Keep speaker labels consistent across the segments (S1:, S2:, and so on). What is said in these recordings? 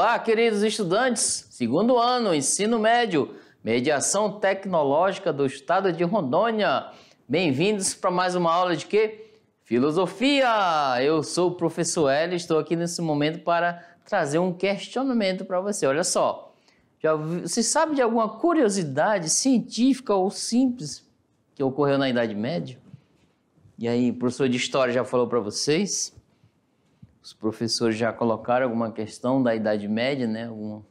S1: Olá, queridos estudantes! Segundo ano, ensino médio, mediação tecnológica do estado de Rondônia. Bem-vindos para mais uma aula de quê? Filosofia! Eu sou o professor Hélio, estou aqui nesse momento para trazer um questionamento para você. Olha só, já, você sabe de alguma curiosidade científica ou simples que ocorreu na Idade Média? E aí, o professor de História já falou para vocês? os professores já colocaram alguma questão da Idade Média, né? Alguma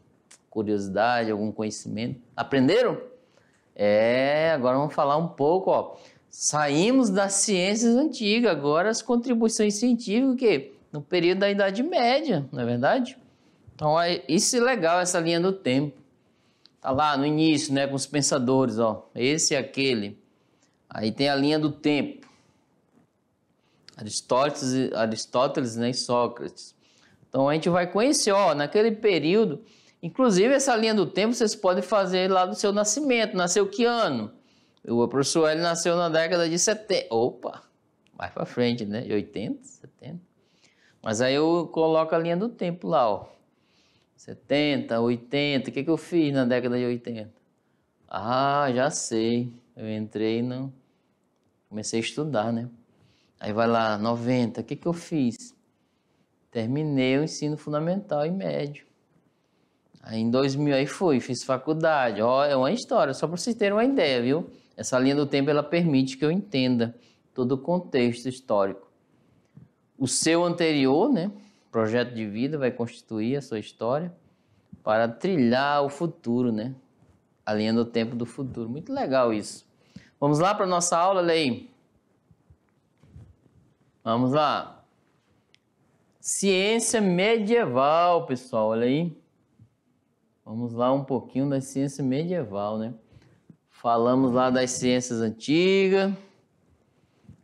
S1: curiosidade, algum conhecimento. Aprenderam? É, agora vamos falar um pouco, ó. Saímos das ciências antigas, agora as contribuições científicas, quê? no período da Idade Média, não é verdade? Então, é, isso é legal, essa linha do tempo. Tá lá no início, né, com os pensadores, ó, esse e aquele. Aí tem a linha do tempo. Aristóteles, Aristóteles nem né, Sócrates. Então a gente vai conhecer, ó, naquele período, inclusive essa linha do tempo vocês podem fazer lá do seu nascimento. Nasceu que ano? O professor Ele nasceu na década de 70. Opa, mais para frente, né? De 80, 70. Mas aí eu coloco a linha do tempo lá, ó. 70, 80. O que, que eu fiz na década de 80? Ah, já sei. Eu entrei não. Comecei a estudar, né? Aí vai lá, 90, o que, que eu fiz? Terminei o ensino fundamental e médio. Aí em 2000 aí fui, fiz faculdade. Ó, é uma história, só para vocês terem uma ideia, viu? Essa linha do tempo ela permite que eu entenda todo o contexto histórico. O seu anterior, né, projeto de vida vai constituir a sua história para trilhar o futuro, né? A linha do tempo do futuro. Muito legal isso. Vamos lá para nossa aula, Lei. Vamos lá. Ciência medieval, pessoal, olha aí. Vamos lá um pouquinho da ciência medieval, né? Falamos lá das ciências antigas.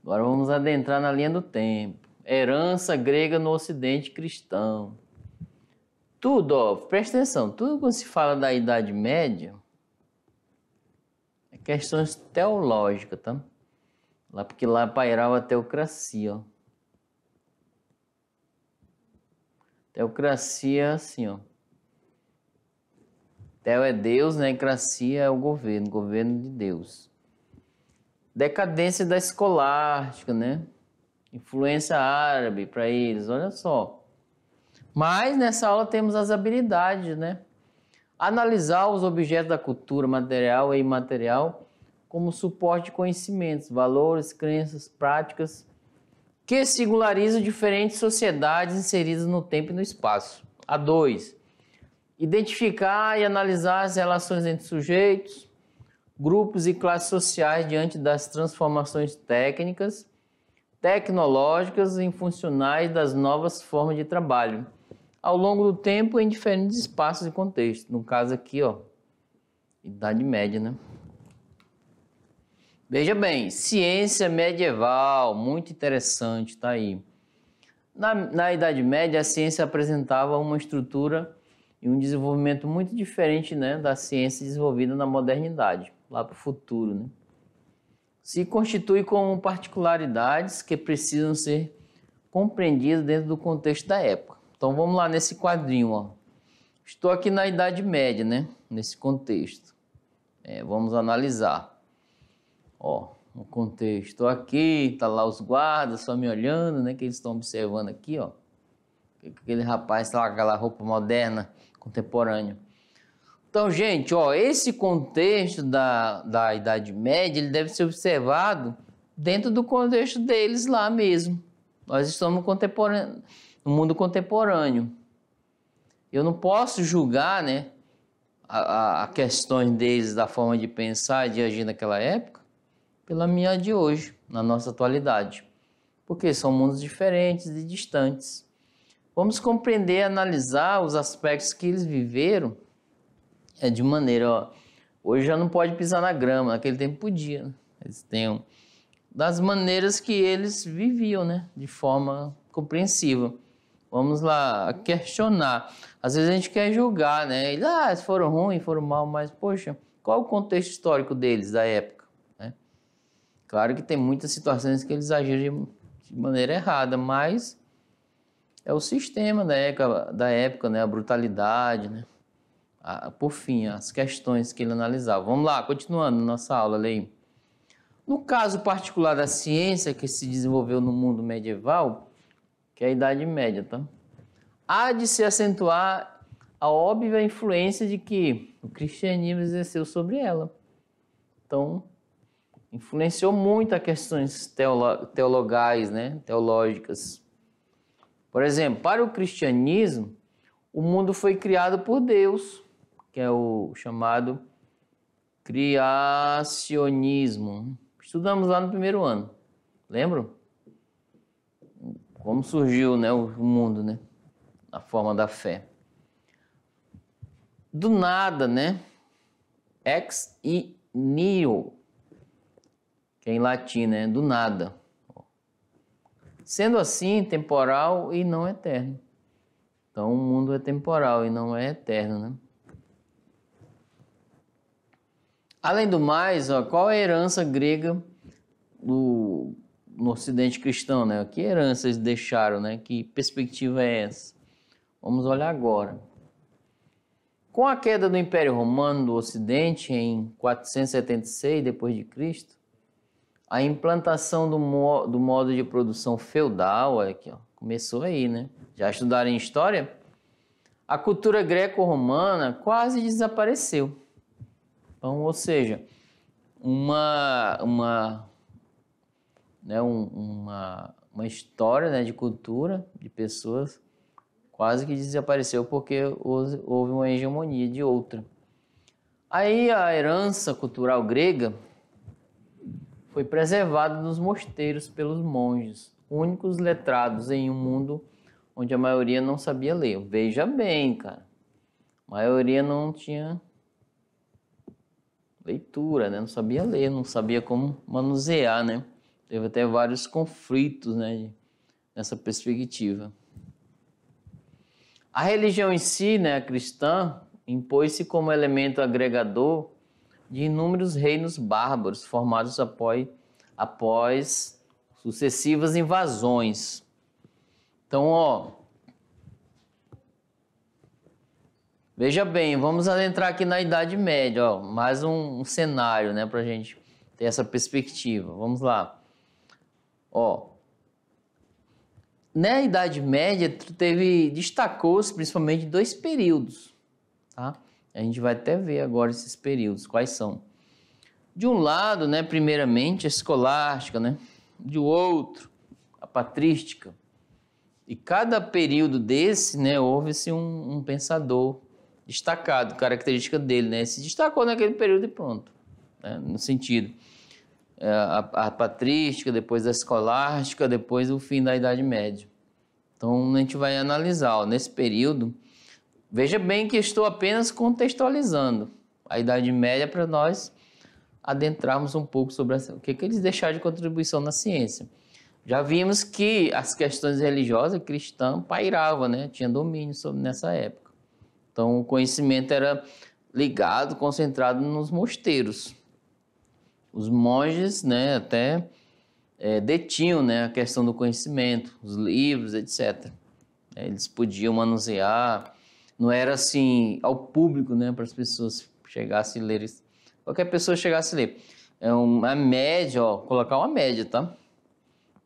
S1: Agora vamos adentrar na linha do tempo. Herança grega no ocidente cristão. Tudo, ó, presta atenção, tudo quando se fala da Idade Média é questões teológicas, tá? Lá porque lá pairava a teocracia, ó. Teocracia é assim, ó. Teo é Deus, né? cracia é o governo, governo de Deus. Decadência da escolástica, né? Influência árabe para eles, olha só. Mas nessa aula temos as habilidades, né? Analisar os objetos da cultura material e imaterial como suporte de conhecimentos, valores, crenças, práticas que singulariza diferentes sociedades inseridas no tempo e no espaço. A 2. Identificar e analisar as relações entre sujeitos, grupos e classes sociais diante das transformações técnicas, tecnológicas e funcionais das novas formas de trabalho, ao longo do tempo em diferentes espaços e contextos. No caso aqui, ó, Idade Média, né? Veja bem, ciência medieval, muito interessante, tá aí. Na, na Idade Média, a ciência apresentava uma estrutura e um desenvolvimento muito diferente né, da ciência desenvolvida na modernidade, lá para o futuro. Né? Se constitui como particularidades que precisam ser compreendidas dentro do contexto da época. Então vamos lá nesse quadrinho. Ó. Estou aqui na Idade Média, né, nesse contexto. É, vamos analisar ó, contexto, estou aqui, tá lá os guardas só me olhando, né, que eles estão observando aqui, ó, aquele rapaz tá lá com aquela roupa moderna, contemporânea. Então, gente, ó, esse contexto da, da Idade Média, ele deve ser observado dentro do contexto deles lá mesmo. Nós estamos no, contemporâneo, no mundo contemporâneo. Eu não posso julgar, né, a, a, questões deles, da forma de pensar, e de agir naquela época, pela minha de hoje, na nossa atualidade, porque são mundos diferentes e distantes. Vamos compreender e analisar os aspectos que eles viveram é, de maneira. Ó, hoje já não pode pisar na grama, naquele tempo podia. Né? Eles têm um, das maneiras que eles viviam, né? de forma compreensiva. Vamos lá questionar. Às vezes a gente quer julgar, né? ah, eles foram ruins, foram mal, mas poxa, qual o contexto histórico deles da época? Claro que tem muitas situações que eles agiram de maneira errada, mas é o sistema da época, da época né? a brutalidade, né? A, por fim, as questões que ele analisava. Vamos lá, continuando nossa aula, Lei. No caso particular da ciência que se desenvolveu no mundo medieval, que é a Idade Média, tá? há de se acentuar a óbvia influência de que o cristianismo exerceu sobre ela. Então, influenciou muito a questões teolo teologais, né? teológicas. Por exemplo, para o cristianismo, o mundo foi criado por Deus, que é o chamado criacionismo. Estudamos lá no primeiro ano, lembram? Como surgiu né, o mundo, né? forma da fé. Do nada, né? Ex e nihilo que é em latim, né? Do nada. Sendo assim, temporal e não eterno. Então o mundo é temporal e não é eterno, né? Além do mais, ó, qual é a herança grega do, no ocidente cristão, né? Que herança eles deixaram, né? Que perspectiva é essa? Vamos olhar agora. Com a queda do Império Romano do Ocidente em 476 depois de Cristo, a implantação do, mo do modo de produção feudal, olha aqui, ó, começou aí, né? Já estudaram em história? A cultura greco-romana quase desapareceu. Então, ou seja, uma, uma, né, um, uma, uma história né, de cultura de pessoas quase que desapareceu porque houve uma hegemonia de outra. Aí a herança cultural grega foi preservado nos mosteiros pelos monges, únicos letrados em um mundo onde a maioria não sabia ler. Veja bem, cara. A maioria não tinha leitura, né? Não sabia ler, não sabia como manusear, né? Teve até vários conflitos, né? Nessa perspectiva. A religião em si, né, a cristã, impôs-se como elemento agregador de inúmeros reinos bárbaros formados após, após sucessivas invasões. Então, ó. Veja bem, vamos adentrar aqui na Idade Média, ó, mais um, um cenário, né, para a gente ter essa perspectiva. Vamos lá. Ó, na Idade Média teve destacou-se principalmente dois períodos, tá? A gente vai até ver agora esses períodos, quais são. De um lado, né, primeiramente, a escolástica, né? De outro, a patrística. E cada período desse, né, houve-se um, um, pensador destacado, característica dele, né? Se destacou naquele período e pronto, né? no sentido. É, a, a, patrística, depois a escolástica, depois o fim da Idade Média. Então, a gente vai analisar, ó, nesse período, Veja bem que estou apenas contextualizando a Idade Média para nós adentrarmos um pouco sobre o que, que eles deixaram de contribuição na ciência. Já vimos que as questões religiosas cristãs pairavam, né? tinha domínio sobre, nessa época. Então, o conhecimento era ligado, concentrado nos mosteiros. Os monges né, até é, detinham né, a questão do conhecimento, os livros, etc. Eles podiam manusear, não era assim ao público, né, para as pessoas chegassem a ler, qualquer pessoa chegasse a ler. É uma média, ó, colocar uma média, tá?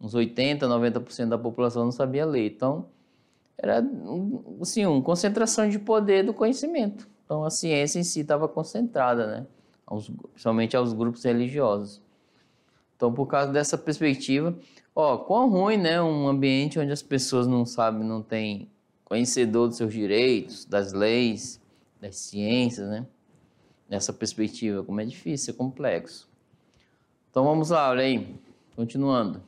S1: Uns 80, 90% da população não sabia ler. Então, era assim, uma concentração de poder do conhecimento. Então, a ciência em si estava concentrada, né? Aos, principalmente aos grupos religiosos. Então, por causa dessa perspectiva, ó, quão ruim, né, um ambiente onde as pessoas não sabem, não têm conhecedor dos seus direitos, das leis, das ciências, né? Nessa perspectiva, como é difícil, é complexo. Então vamos lá, olha aí, continuando.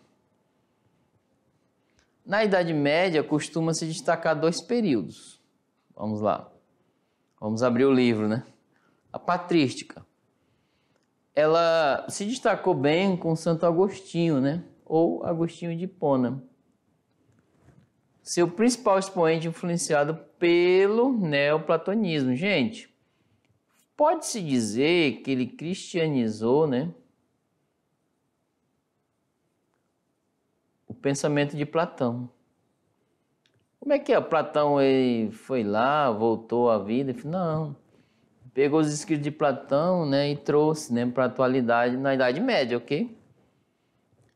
S1: Na Idade Média, costuma-se destacar dois períodos. Vamos lá. Vamos abrir o livro, né? A patrística. Ela se destacou bem com Santo Agostinho, né? Ou Agostinho de Hipona seu principal expoente influenciado pelo neoplatonismo. Gente, pode-se dizer que ele cristianizou né, o pensamento de Platão. Como é que é? Platão ele foi lá, voltou à vida? Não. Pegou os escritos de Platão né, e trouxe né, para a atualidade na Idade Média, ok?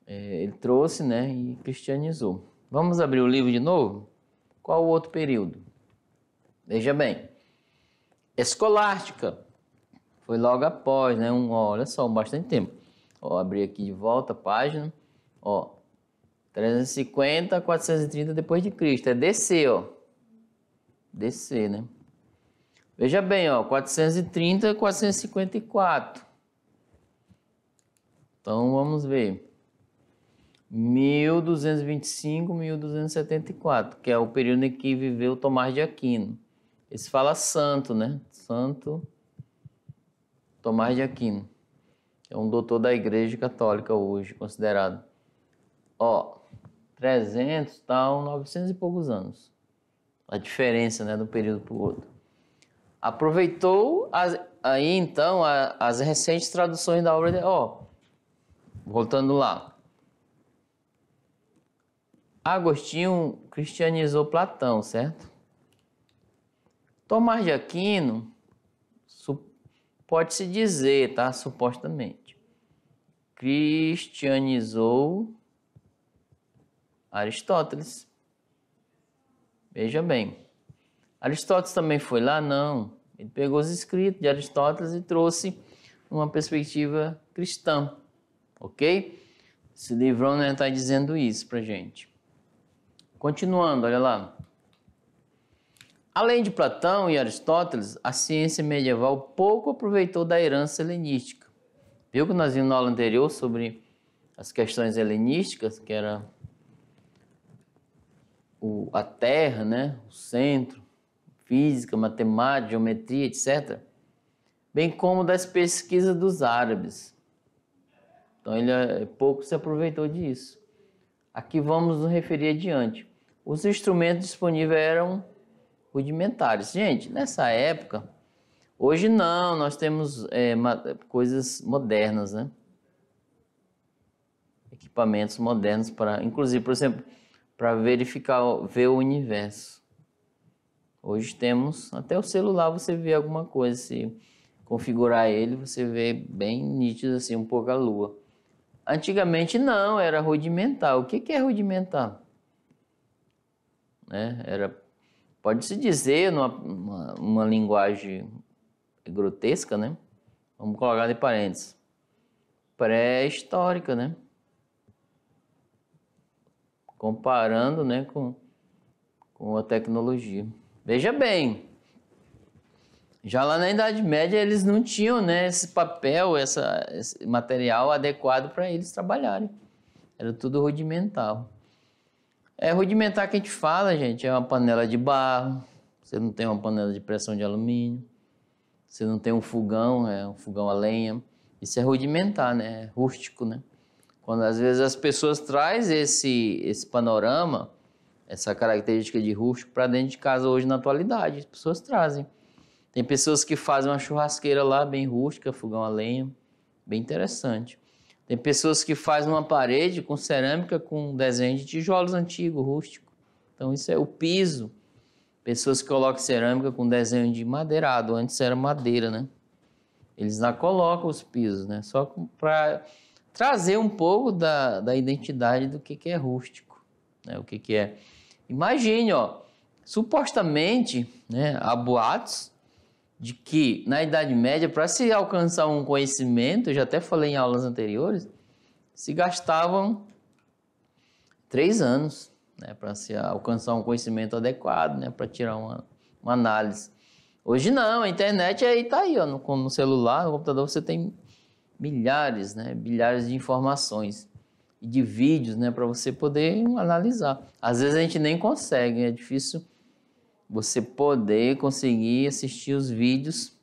S1: É, ele trouxe né, e cristianizou. Vamos abrir o livro de novo? Qual o outro período? Veja bem. Escolástica. Foi logo após, né? Um, ó, olha só, um bastante tempo. Ó, abrir aqui de volta a página. Ó, 350 a 430 depois de Cristo. É DC, ó. DC, né? Veja bem, ó, 430 a 454. Então vamos ver. 1225, 1274, que é o período em que viveu Tomás de Aquino. Esse fala santo, né? Santo Tomás de Aquino. É um doutor da Igreja Católica hoje, considerado. Ó, 300 tal, 900 e poucos anos. A diferença, né, de um período para o outro. Aproveitou as, aí então a, as recentes traduções da obra de, ó, voltando lá. Agostinho cristianizou Platão, certo? Tomás de Aquino pode-se dizer, tá? Supostamente. Cristianizou Aristóteles. Veja bem. Aristóteles também foi lá? Não. Ele pegou os escritos de Aristóteles e trouxe uma perspectiva cristã. Ok? Esse livrão está né, dizendo isso para gente. Continuando, olha lá. Além de Platão e Aristóteles, a ciência medieval pouco aproveitou da herança helenística. Viu que nós vimos na aula anterior sobre as questões helenísticas, que era o, a terra, né, o centro, física, matemática, geometria, etc., bem como das pesquisas dos árabes. Então ele é, pouco se aproveitou disso. Aqui vamos nos referir adiante os instrumentos disponíveis eram rudimentares. Gente, nessa época, hoje não, nós temos é, coisas modernas, né? Equipamentos modernos para, inclusive, por exemplo, para verificar, ver o universo. Hoje temos até o celular, você vê alguma coisa, se configurar ele, você vê bem nítido assim um pouco a lua. Antigamente não, era rudimentar. O que, que é rudimentar? né? Era, pode-se dizer, numa uma, uma linguagem grotesca, né? Vamos colocar de parênteses. Pré-histórica, né? Comparando, né, com, com a tecnologia. Veja bem, já lá na Idade Média eles não tinham, né, esse papel, essa, esse material adequado para eles trabalharem. Era tudo rudimental. É rudimentar que a gente fala, gente. É uma panela de barro, você não tem uma panela de pressão de alumínio, você não tem um fogão, é um fogão a lenha. Isso é rudimentar, né? É rústico, né? Quando às vezes as pessoas traz esse, esse panorama, essa característica de rústico para dentro de casa hoje na atualidade, as pessoas trazem. Tem pessoas que fazem uma churrasqueira lá bem rústica, fogão a lenha, bem interessante. Tem pessoas que fazem uma parede com cerâmica com desenho de tijolos antigo, rústico. Então isso é o piso. Pessoas que colocam cerâmica com desenho de madeirado, antes era madeira, né? Eles lá colocam os pisos, né? Só para trazer um pouco da, da identidade do que, que é rústico, né? O que, que é. Imagine, ó, supostamente, né, há boatos de que na Idade Média, para se alcançar um conhecimento, eu já até falei em aulas anteriores, se gastavam três anos né, para se alcançar um conhecimento adequado, né, para tirar uma, uma, análise. Hoje não, a internet aí está aí, ó, no, no, celular, no computador você tem milhares, né, bilhares de informações e de vídeos né, para você poder analisar. Às vezes a gente nem consegue, é difícil você poder conseguir assistir os vídeos.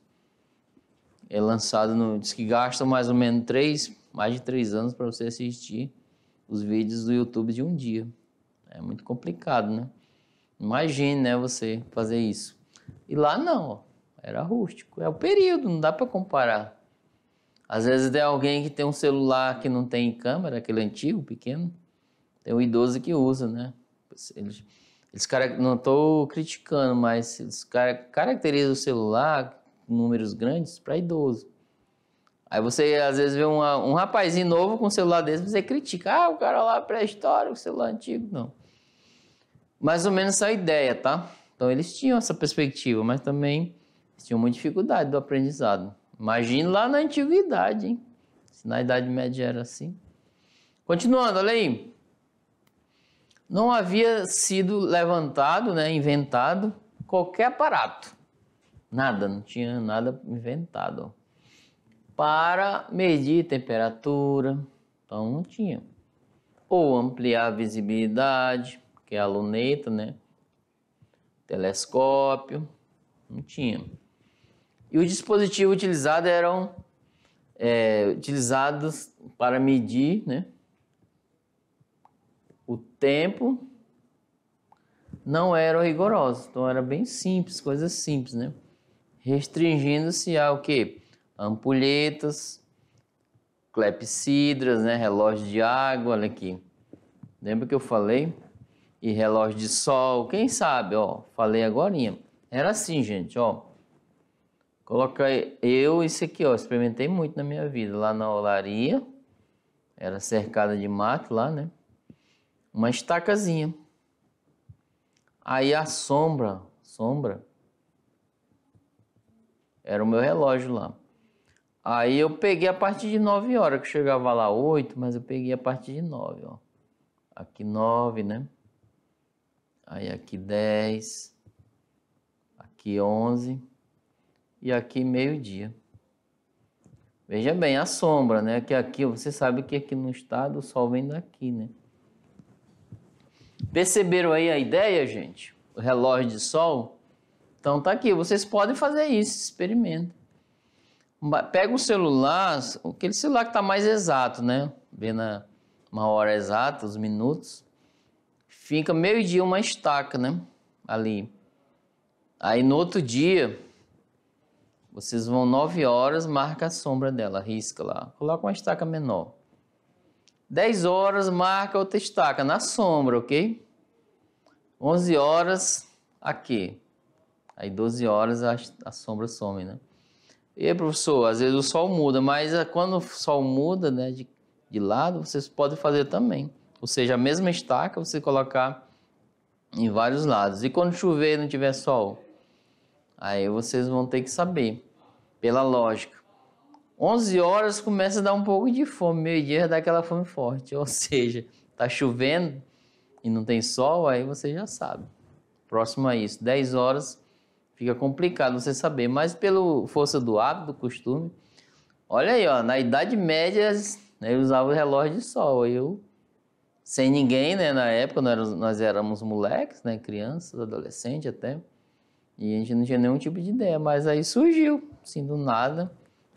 S1: É lançado no. Diz que gasta mais ou menos três, mais de três anos para você assistir os vídeos do YouTube de um dia. É muito complicado, né? Imagine, né, você fazer isso. E lá não, ó, era rústico. É o período, não dá para comparar. Às vezes tem alguém que tem um celular que não tem câmera, aquele antigo, pequeno. Tem um idoso que usa, né? Eles eles cara, não estou criticando, mas eles cara, caracterizam o celular números grandes para idoso. Aí você às vezes vê uma, um rapazinho novo com um celular desse, você critica, ah, o cara lá é pré-histórico, celular antigo, não. Mais ou menos essa ideia, tá? Então eles tinham essa perspectiva, mas também tinham muita dificuldade do aprendizado. Imagina lá na antiguidade, hein? Se na Idade Média era assim. Continuando, olha aí não havia sido levantado, né, inventado qualquer aparato, nada, não tinha nada inventado para medir temperatura, então não tinha. Ou ampliar a visibilidade, que é a luneta, né? Telescópio, não tinha. E os dispositivos utilizados eram é, utilizados para medir, né? tempo não eram rigorosos, então era bem simples, coisas simples, né? Restringindo-se a o quê? Ampulhetas, clepsidras, né? Relógio de água, olha aqui. Lembra que eu falei? E relógio de sol, quem sabe, ó, falei agorinha. Era assim, gente, ó. Coloca eu isso aqui, ó, experimentei muito na minha vida, lá na olaria. Era cercada de mato lá, né? uma estacazinha. Aí a sombra, sombra, era o meu relógio lá. Aí eu peguei a partir de 9 horas, que chegava lá 8, mas eu peguei a partir de 9, ó. Aqui 9, né? Aí aqui 10, aqui 11 e aqui meio-dia. Veja bem, a sombra, né? Que aqui, você sabe que aqui no estado o sol vem daqui, né? Perceberam aí a ideia, gente? O relógio de sol? Então tá aqui, vocês podem fazer isso, experimenta. Pega o celular, aquele celular que tá mais exato, né? Vendo uma hora exata, os minutos. Fica meio dia uma estaca, né? Ali. Aí no outro dia, vocês vão 9 horas, marca a sombra dela, risca lá. Coloca uma estaca menor. 10 horas marca outra estaca na sombra, ok? 11 horas aqui. Aí 12 horas a, a sombra some, né? E aí, professor, às vezes o sol muda, mas ah, quando o sol muda né, de, de lado, vocês podem fazer também. Ou seja, a mesma estaca você colocar em vários lados. E quando chover e não tiver sol? Aí vocês vão ter que saber, pela lógica. 11 horas começa a dar um pouco de fome, meio-dia dá aquela fome forte. Ou seja, tá chovendo e não tem sol, aí você já sabe. Próximo a isso, 10 horas fica complicado você saber, mas pela força do hábito, do costume. Olha aí, ó, na Idade Média né, eu usava o relógio de sol, eu sem ninguém, né, na época nós éramos, nós éramos moleques, né, crianças, adolescentes até, e a gente não tinha nenhum tipo de ideia, mas aí surgiu, assim, do nada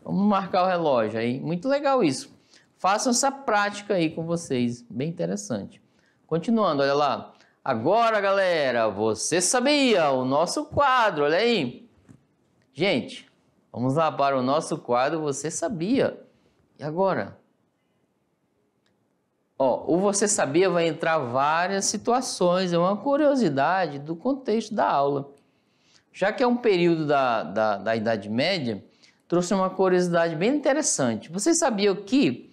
S1: Vamos marcar o relógio aí. Muito legal isso. Façam essa prática aí com vocês, bem interessante. Continuando, olha lá. Agora, galera, você sabia o nosso quadro, olha aí. Gente, vamos lá para o nosso quadro Você Sabia. E agora? Ó, o Você Sabia vai entrar várias situações, é uma curiosidade do contexto da aula. Já que é um período da, da, da Idade Média, trouxe uma curiosidade bem interessante. Vocês sabiam que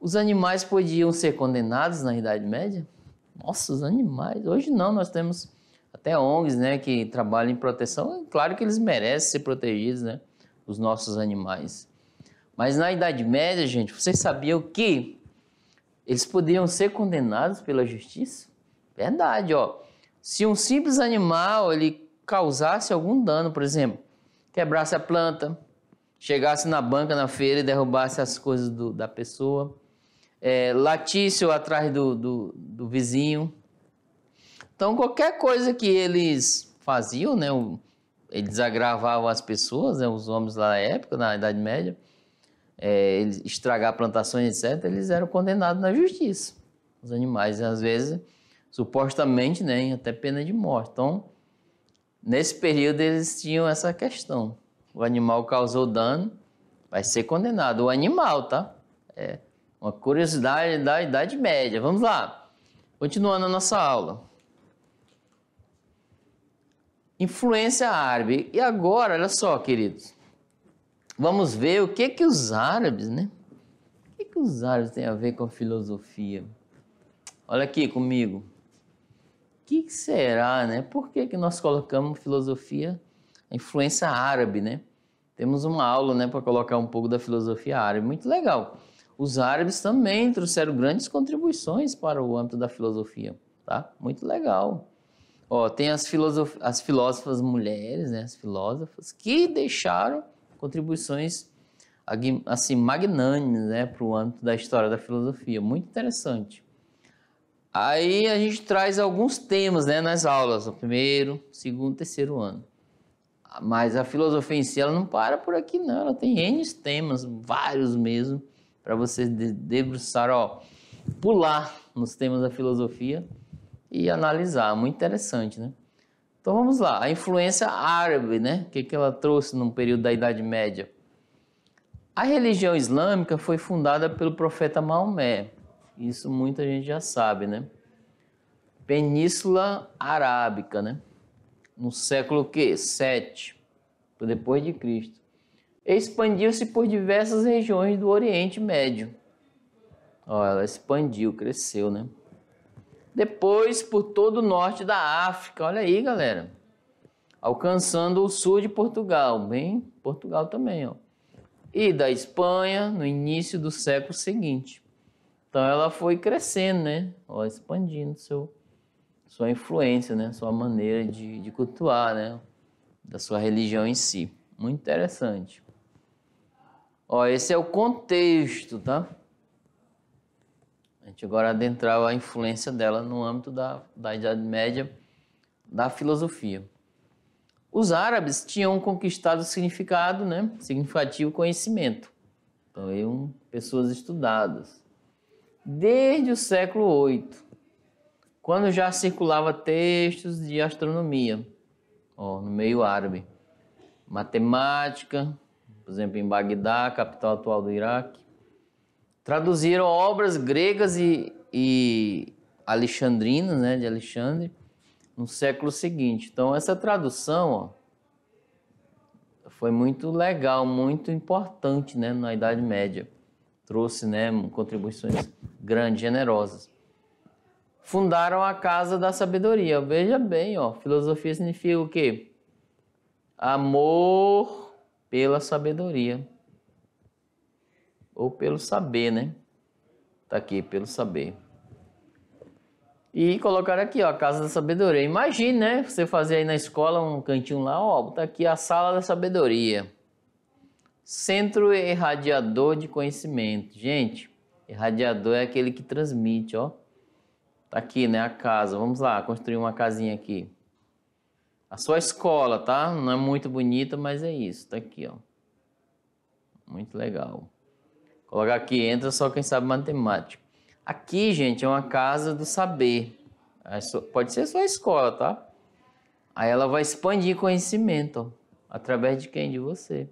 S1: os animais podiam ser condenados na Idade Média? Nossa, os animais. Hoje não, nós temos até ONGs né, que trabalham em proteção. É claro que eles merecem ser protegidos, né? Os nossos animais. Mas na Idade Média, gente, vocês sabiam que eles podiam ser condenados pela justiça? Verdade, ó. Se um simples animal ele causasse algum dano, por exemplo, quebrasse a planta, chegasse na banca, na feira e derrubasse as coisas do, da pessoa, é, latisse atrás do, do, do, vizinho. Então, qualquer coisa que eles faziam, né, eles agravavam as pessoas, né, os homens lá na época, na Idade Média, é, estragar plantações, etc., eles eram condenados na justiça. Os animais, às vezes, supostamente, né, até pena de morte. Então, nesse período, eles tinham essa questão o animal causou dano, vai ser condenado. O animal, tá? É uma curiosidade da Idade Média. Vamos lá. Continuando a nossa aula. Influência árabe. E agora, olha só, queridos. Vamos ver o que que os árabes, né? O que que os árabes têm a ver com a filosofia? Olha aqui comigo. O que, que será, né? Por que que nós colocamos filosofia a influência árabe, né? Temos uma aula, né, para colocar um pouco da filosofia árabe, muito legal. Os árabes também trouxeram grandes contribuições para o âmbito da filosofia, tá? Muito legal. Ó, tem as, filosof... as filósofas mulheres, né, as filósofas que deixaram contribuições assim magnânimes, né, para o âmbito da história da filosofia, muito interessante. Aí a gente traz alguns temas né, nas aulas, o primeiro, segundo, terceiro ano. Mas a filosofia em si, ela não para por aqui, não. Ela tem N temas, vários mesmo, para você debruçar, ó, pular nos temas da filosofia e analisar. Muito interessante, né? Então vamos lá. A influência árabe, né? O que, que ela trouxe no período da Idade Média? A religião islâmica foi fundada pelo profeta Maomé. Isso muita gente já sabe, né? Península Arábica, né? no século que 7 depois de Cristo. Expandiu-se por diversas regiões do Oriente Médio. Ó, ela expandiu, cresceu, né? Depois por todo o norte da África. Olha aí, galera. Alcançando o sul de Portugal, bem Portugal também, ó. E da Espanha no início do século seguinte. Então ela foi crescendo, né? Ó, expandindo seu sua influência, né? sua maneira de, de cultuar, né? da sua religião em si. Muito interessante. Ó, esse é o contexto, tá? A gente agora adentrava a influência dela no âmbito da, da Idade Média da filosofia. Os árabes tinham conquistado significado, né? significativo conhecimento. Então, eram pessoas estudadas. Desde o século VIII, quando já circulava textos de astronomia, ó, no meio árabe, matemática, por exemplo, em Bagdá, capital atual do Iraque, traduziram obras gregas e, e alexandrinas, né, de Alexandre, no século seguinte. Então, essa tradução ó, foi muito legal, muito importante né, na Idade Média. Trouxe né, contribuições grandes, generosas fundaram a Casa da Sabedoria. Veja bem, ó, filosofia significa o quê? Amor pela sabedoria. Ou pelo saber, né? Tá aqui, pelo saber. E colocaram aqui, ó, a Casa da Sabedoria. Imagine, né? Você fazer aí na escola um cantinho lá, ó, tá aqui a Sala da Sabedoria. Centro Irradiador de Conhecimento. Gente, irradiador é aquele que transmite, ó. Tá aqui, né? A casa. Vamos lá, construir uma casinha aqui. A sua escola, tá? Não é muito bonita, mas é isso. Tá aqui, ó. Muito legal. Colocar aqui, entra só quem sabe matemática. Aqui, gente, é uma casa do saber. É pode ser a sua escola, tá? Aí ela vai expandir conhecimento, ó. Através de quem? De você.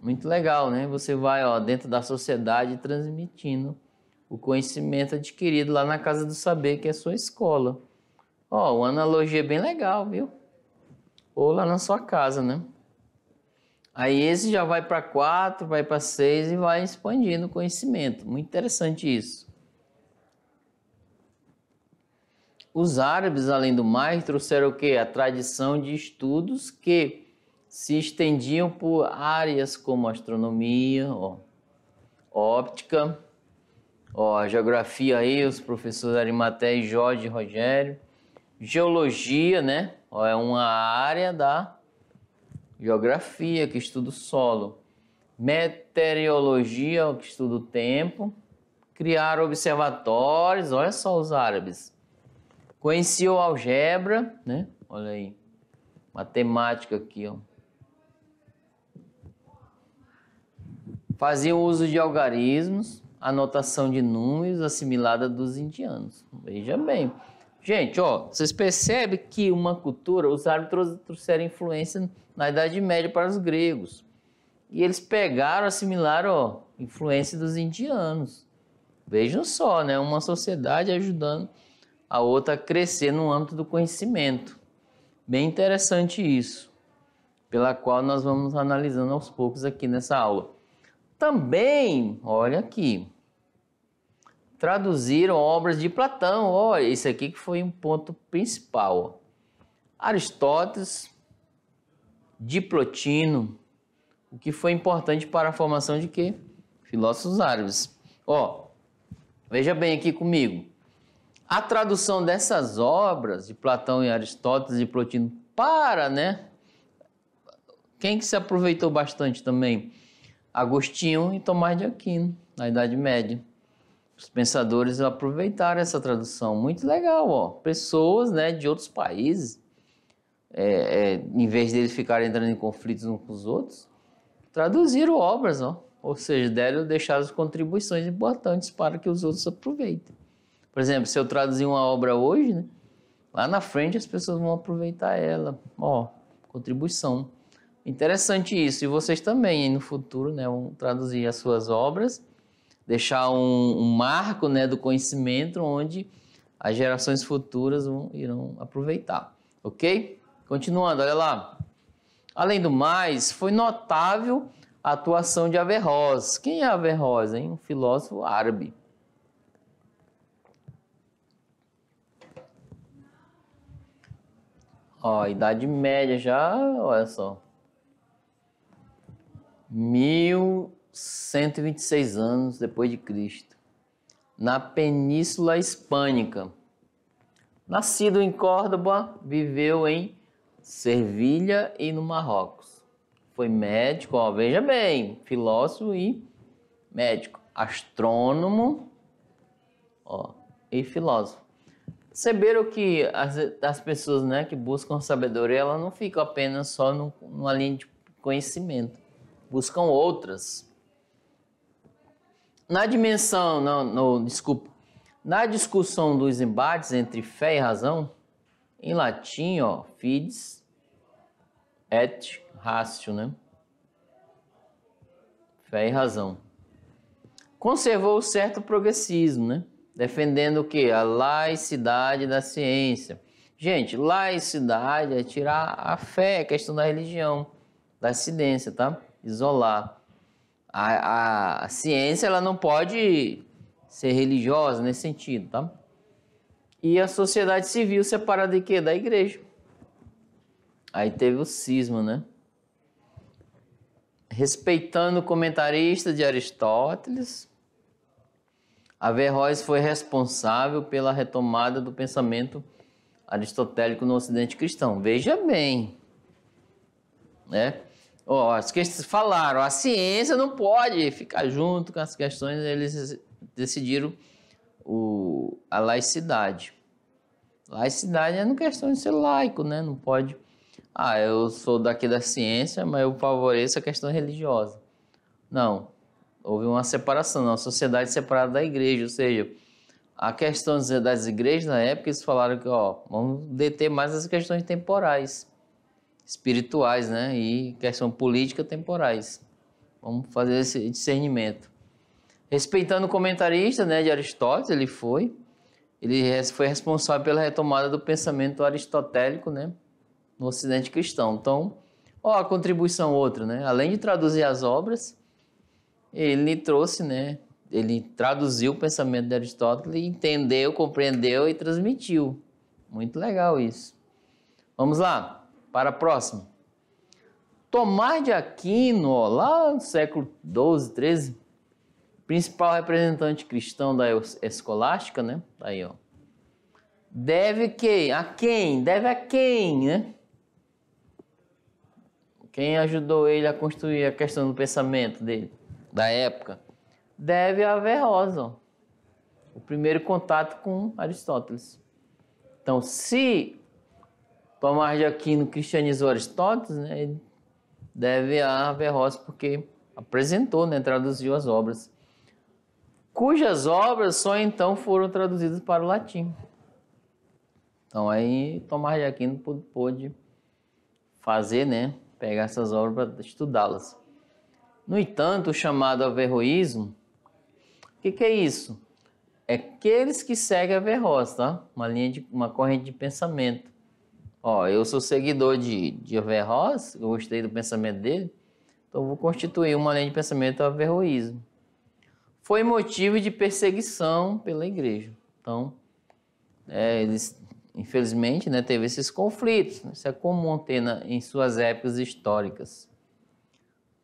S1: Muito legal, né? Você vai, ó, dentro da sociedade transmitindo o conhecimento adquirido lá na Casa do Saber, que é a sua escola. Ó, oh, uma analogia bem legal, viu? Ou lá na sua casa, né? Aí esse já vai para quatro, vai para seis e vai expandindo o conhecimento. Muito interessante isso. Os árabes, além do mais, trouxeram o quê? A tradição de estudos que se estendiam por áreas como astronomia, ó, óptica, Ó, a geografia aí, os professores Arimaté e Jorge Rogério. Geologia, né? Ó, é uma área da geografia que estuda o solo. Meteorologia, que estuda o tempo. Criaram observatórios, olha só os árabes. Conheceu algebra, né? Olha aí. Matemática aqui, ó. faziam uso de algarismos anotação de números assimilada dos indianos. Veja bem. Gente, ó, vocês percebem que uma cultura, os árbitros trouxeram influência na Idade Média para os gregos. E eles pegaram, assimilaram, ó, influência dos indianos. Vejam só, né? Uma sociedade ajudando a outra a crescer no âmbito do conhecimento. Bem interessante isso, pela qual nós vamos analisando aos poucos aqui nessa aula. Também, olha aqui, traduziram obras de Platão. Olha, isso aqui que foi um ponto principal. Aristóteles, de Plotino, o que foi importante para a formação de quê? Filósofos árabes. Ó, veja bem aqui comigo. A tradução dessas obras de Platão e Aristóteles e Plotino para, né? Quem que se aproveitou bastante também? Agostinho e Tomás de Aquino, na Idade Média. Os pensadores aproveitaram essa tradução, muito legal, ó. Pessoas, né, de outros países, é, é, em vez deles ficarem entrando em conflitos uns com os outros, traduziram obras, ó. Ou seja, deram deixar as contribuições importantes para que os outros aproveitem. Por exemplo, se eu traduzir uma obra hoje, né, lá na frente as pessoas vão aproveitar ela, ó, contribuição. Interessante isso. E vocês também, no futuro, né, vão traduzir as suas obras, deixar um, um marco né, do conhecimento onde as gerações futuras vão, irão aproveitar. Ok? Continuando, olha lá. Além do mais, foi notável a atuação de Averroes. Quem é Averroes? Um filósofo árabe. Ó, Idade Média já, olha só. 1126 anos depois de Cristo, na Península Hispânica. Nascido em Córdoba, viveu em Servilha e no Marrocos. Foi médico, ó, veja bem, filósofo e médico, astrônomo ó, e filósofo. Perceberam que as, as pessoas né, que buscam sabedoria, ela não fica apenas só no, numa linha de conhecimento buscam outras. Na dimensão, não, não, desculpa, na discussão dos embates entre fé e razão, em latim, ó, fides et ratio, né? Fé e razão. Conservou certo progressismo, né? Defendendo o que? A laicidade da ciência. Gente, laicidade é tirar a fé, a é questão da religião, da ciência, tá? isolar. A, a, a ciência ela não pode ser religiosa nesse sentido, tá? E a sociedade civil separada de quê? Da igreja. Aí teve o cisma, né? Respeitando o comentarista de Aristóteles, Averroes foi responsável pela retomada do pensamento aristotélico no Ocidente cristão. Veja bem, né? Ó, as que falaram, a ciência não pode ficar junto com as questões, eles decidiram o, a laicidade. Laicidade é uma questão de ser laico, né? Não pode. Ah, eu sou daqui da ciência, mas eu favoreço a questão religiosa. Não. Houve uma separação, uma sociedade separada da igreja, ou seja, a questão das igrejas na época, eles falaram que, ó, vamos deter mais as questões temporais espirituais, né? E questão política temporais. Vamos fazer esse discernimento. Respeitando o comentarista, né, de Aristóteles, ele foi, ele foi responsável pela retomada do pensamento aristotélico, né, no Ocidente cristão. Então, ó, a contribuição outra, né? Além de traduzir as obras, ele trouxe, né, ele traduziu o pensamento de Aristóteles, entendeu, compreendeu e transmitiu. Muito legal isso. Vamos lá. Para a próxima. Tomás de Aquino, lá no século XII, XIII, principal representante cristão da escolástica, né? Aí, ó. Deve que, a quem? Deve a quem, né? Quem ajudou ele a construir a questão do pensamento dele, da época? Deve a Verrosa, o primeiro contato com Aristóteles. Então, se Tomás de Aquino cristianizou Aristóteles, né? Ele deve a Averroes porque apresentou, né? traduziu as obras, cujas obras só então foram traduzidas para o latim. Então aí Tomás de Aquino pôde fazer, né, pegar essas obras para estudá-las. No entanto, o chamado averroísmo, o que, que, é isso? É aqueles que seguem Averroes, tá? Uma linha de uma corrente de pensamento Ó, eu sou seguidor de, de Averroes, eu gostei do pensamento dele, então vou constituir uma linha de pensamento averroísmo. Foi motivo de perseguição pela igreja. Então, é, eles, infelizmente, né, teve esses conflitos. Né? Isso é comum ter na, em suas épocas históricas.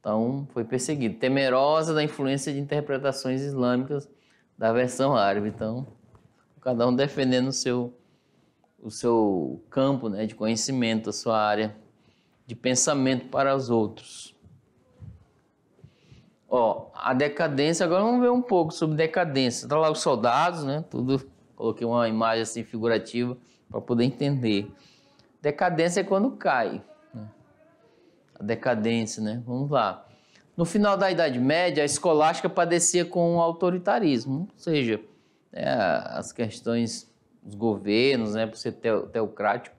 S1: Então, foi perseguido. Temerosa da influência de interpretações islâmicas da versão árabe. Então, cada um defendendo o seu o seu campo né, de conhecimento, a sua área de pensamento para os outros. Ó, a decadência, agora vamos ver um pouco sobre decadência. Está lá os soldados, né? Tudo, coloquei uma imagem assim figurativa para poder entender. Decadência é quando cai. Né? A decadência, né? Vamos lá. No final da Idade Média, a escolástica padecia com o autoritarismo, ou seja, é, as questões os governos, né, por ser teocrático,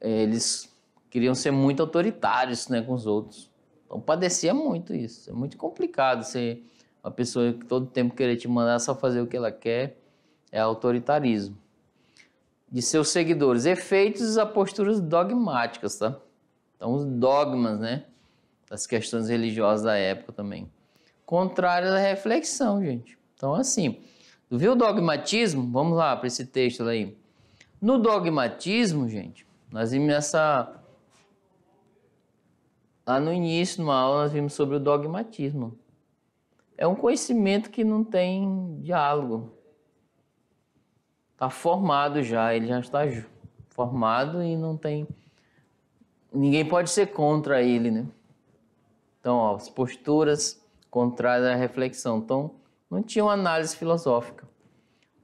S1: é, eles queriam ser muito autoritários né, com os outros. Então padecia muito isso. É muito complicado ser uma pessoa que todo tempo querer te mandar só fazer o que ela quer. É autoritarismo. De seus seguidores, efeitos a posturas dogmáticas, tá? Então os dogmas, né? Das questões religiosas da época também. Contrário à reflexão, gente. Então assim, Viu o dogmatismo? Vamos lá para esse texto aí. No dogmatismo, gente, nós vimos essa. Lá no início, numa aula, nós vimos sobre o dogmatismo. É um conhecimento que não tem diálogo. Está formado já, ele já está formado e não tem. Ninguém pode ser contra ele, né? Então, ó, as posturas contrárias à reflexão. Então, não tinham análise filosófica,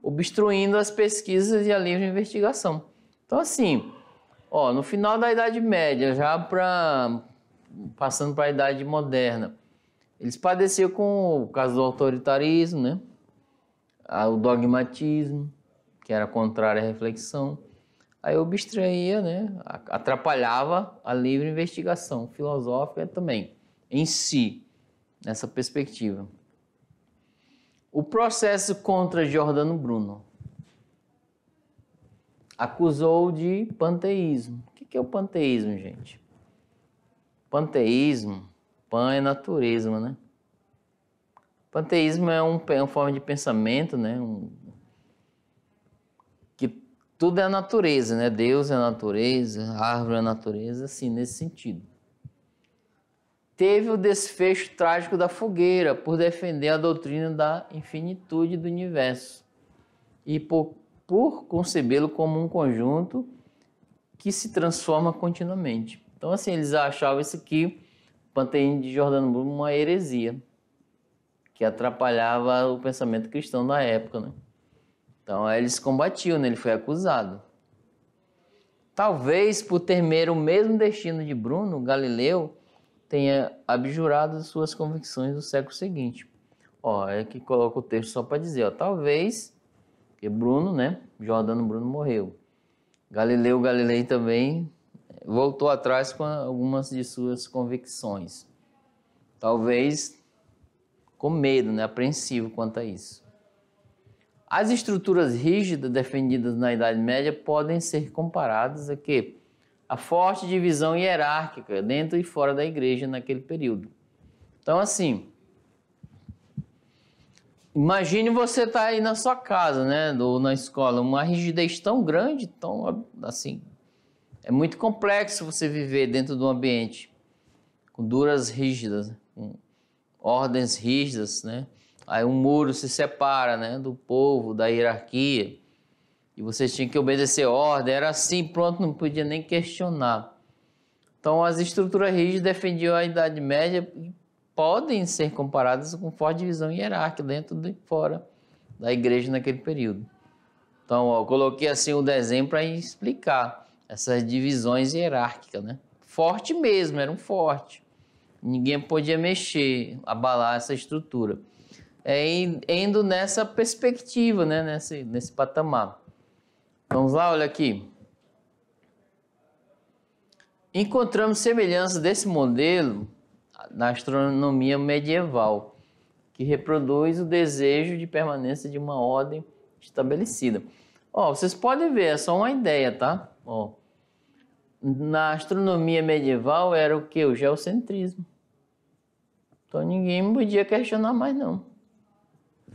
S1: obstruindo as pesquisas e a livre investigação. Então, assim, ó, no final da Idade Média, já para passando para a Idade Moderna, eles padeciam com o caso do autoritarismo, né? Ah, o dogmatismo, que era contrário à reflexão. Aí obstruía, né? atrapalhava a livre investigação filosófica também, em si, nessa perspectiva. O processo contra Jordano Bruno acusou de panteísmo. O que é o panteísmo, gente? Panteísmo, pan é natureza, né? Panteísmo é, um, uma forma de pensamento, né? Um, que tudo é natureza, né? Deus é natureza, árvore é natureza, assim, nesse sentido teve o desfecho trágico da fogueira por defender a doutrina da infinitude do universo e por, por concebê-lo como um conjunto que se transforma continuamente. Então, assim, eles achavam isso aqui, o panteísmo de Jordano Bruno, uma heresia que atrapalhava o pensamento cristão da época. Né? Então, aí eles combatiam, né? ele foi acusado. Talvez por temer o mesmo destino de Bruno, Galileu, tenha abjurado suas convicções no século seguinte. Ó, é que coloca o texto só para dizer, ó, talvez que Bruno, né, Jordano Bruno morreu. Galileu Galilei também eh, voltou atrás com algumas de suas convicções. Talvez com medo, né, apreensivo quanto a isso. As estruturas rígidas defendidas na Idade Média podem ser comparadas a quê? a forte divisão hierárquica dentro e fora da igreja naquele período. Então, assim, imagine você estar tá aí na sua casa, né, ou na escola, uma rigidez tão grande, tão assim, é muito complexo você viver dentro de um ambiente com duras rígidas, né, com ordens rígidas, né? Aí um muro se separa, né, do povo, da hierarquia e vocês tinham que obedecer ordem, era assim, pronto, não podia nem questionar. Então, as estruturas rígidas defendiam a Idade Média e podem ser comparadas com forte divisão hierárquica dentro e fora da igreja naquele período. Então, ó, eu coloquei assim o desenho para explicar essas divisões hierárquicas, né? Forte mesmo, era um forte. Ninguém podia mexer, abalar essa estrutura. É, indo nessa perspectiva, né? nesse, nesse patamar. Vamos lá, olha aqui. Encontramos semelhança desse modelo na astronomia medieval, que reproduz o desejo de permanência de uma ordem estabelecida. Ó, vocês podem ver, é só uma ideia, tá? Ó, na astronomia medieval era o que? O geocentrismo. Então ninguém podia questionar mais, não.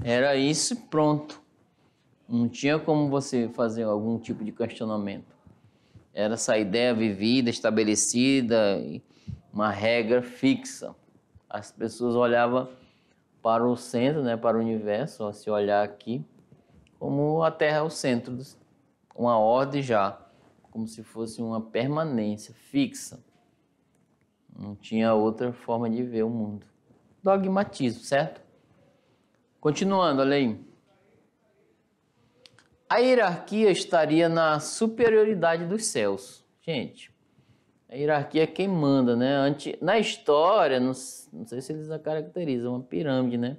S1: Era isso e pronto. Não tinha como você fazer algum tipo de questionamento. Era essa ideia vivida, estabelecida, uma regra fixa. As pessoas olhavam para o centro, né, para o universo, se olhar aqui, como a Terra é o centro, uma ordem já, como se fosse uma permanência fixa. Não tinha outra forma de ver o mundo. Dogmatismo, certo? Continuando, olha aí a hierarquia estaria na superioridade dos céus. Gente, a hierarquia é quem manda, né? Ante, na história, não, não, sei se eles a caracterizam, uma pirâmide, né?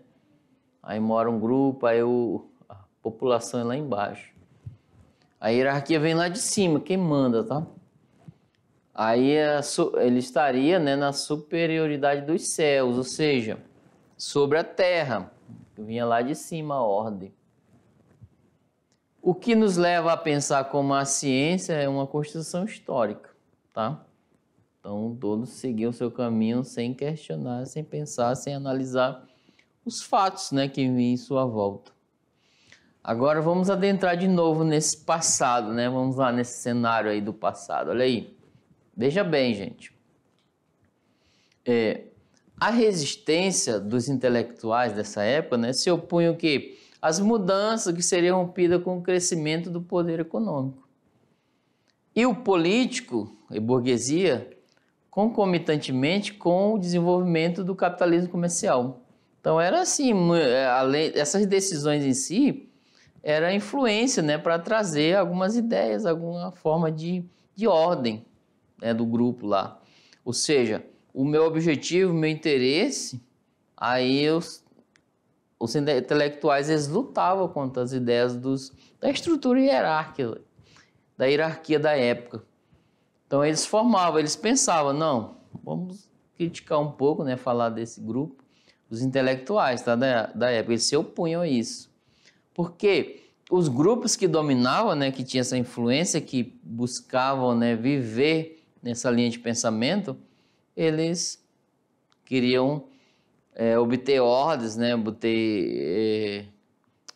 S1: Aí mora um grupo, aí o, a população é lá embaixo. A hierarquia vem lá de cima, quem manda, tá? Aí é a, ele estaria né, na superioridade dos céus, ou seja, sobre a terra, que vinha lá de cima a ordem. O que nos leva a pensar como a ciência é uma construção histórica, tá? Então, todos seguiam seu caminho sem questionar, sem pensar, sem analisar os fatos né, que vinham em sua volta. Agora vamos adentrar de novo nesse passado, né? Vamos lá nesse cenário aí do passado. Olha aí. Veja bem, gente. É, a resistência dos intelectuais dessa época né, se opunha o quê? as mudanças que seriam rompidas com o crescimento do poder econômico. E o político e burguesia concomitantemente com o desenvolvimento do capitalismo comercial. Então era assim, é, além, essas decisões em si era influência, né, para trazer algumas ideias, alguma forma de, de ordem né, do grupo lá. Ou seja, o meu objetivo, o meu interesse, aí eu os intelectuais eles lutavam contra as ideias dos, da estrutura hierárquica, da hierarquia da época. Então eles formavam, eles pensavam, não, vamos criticar um pouco, né, falar desse grupo, os intelectuais tá, da, da época, eles se opunham a isso. Porque os grupos que dominavam, né, que tinham essa influência, que buscavam né, viver nessa linha de pensamento, eles queriam é, obter ordens, né? Obter. É,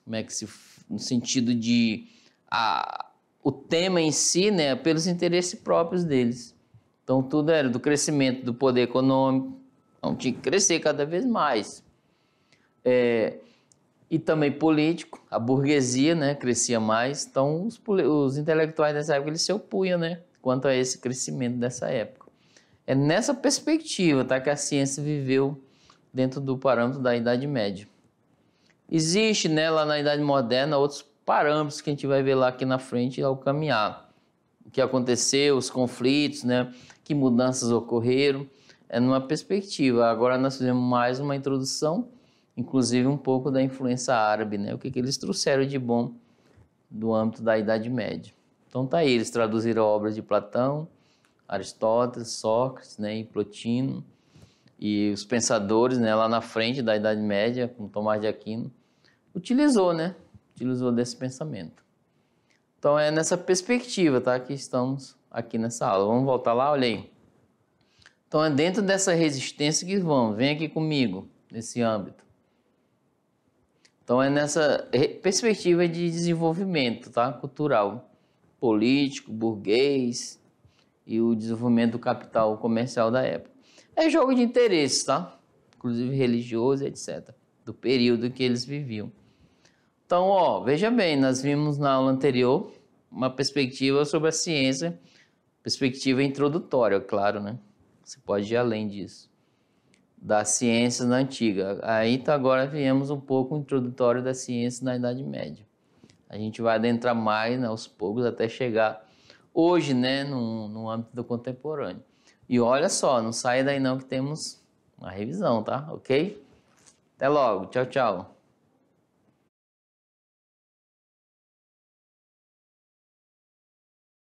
S1: como é que se. no sentido de. A, o tema em si, né? Pelos interesses próprios deles. Então, tudo era do crescimento do poder econômico. Então, tinha que crescer cada vez mais. É, e também político, a burguesia né, crescia mais, então os, os, intelectuais dessa época eles se opunham né, quanto a esse crescimento dessa época. É nessa perspectiva tá, que a ciência viveu dentro do parâmetro da Idade Média. Existe né, lá na Idade Moderna outros parâmetros que a gente vai ver lá aqui na frente ao caminhar. O que aconteceu, os conflitos, né, que mudanças ocorreram, é numa perspectiva. Agora nós fizemos mais uma introdução, inclusive um pouco da influência árabe, né, o que, que eles trouxeram de bom do âmbito da Idade Média. Então tá aí, eles traduziram obras de Platão, Aristóteles, Sócrates né, e Plotino e os pensadores né, lá na frente da Idade Média, como Tomás de Aquino, utilizou, né? Utilizou desse pensamento. Então é nessa perspectiva, tá, que estamos aqui nessa aula. Vamos voltar lá, olha aí. Então é dentro dessa resistência que vão. Vem aqui comigo nesse âmbito. Então é nessa perspectiva de desenvolvimento, tá, cultural, político, burguês e o desenvolvimento do capital comercial da época é jogo de interesse, tá? Inclusive religioso, etc. Do período que eles viviam. Então, ó, veja bem, nós vimos na aula anterior uma perspectiva sobre a ciência, perspectiva introdutória, claro, né? Você pode ir além disso. Da ciência na antiga. Aí então, agora viemos um pouco introdutório da ciência na Idade Média. A gente vai adentrar mais né, aos poucos até chegar hoje, né, no, no âmbito do contemporâneo. E olha só, não saia daí não que temos uma revisão, tá? Ok? Até logo. Tchau, tchau.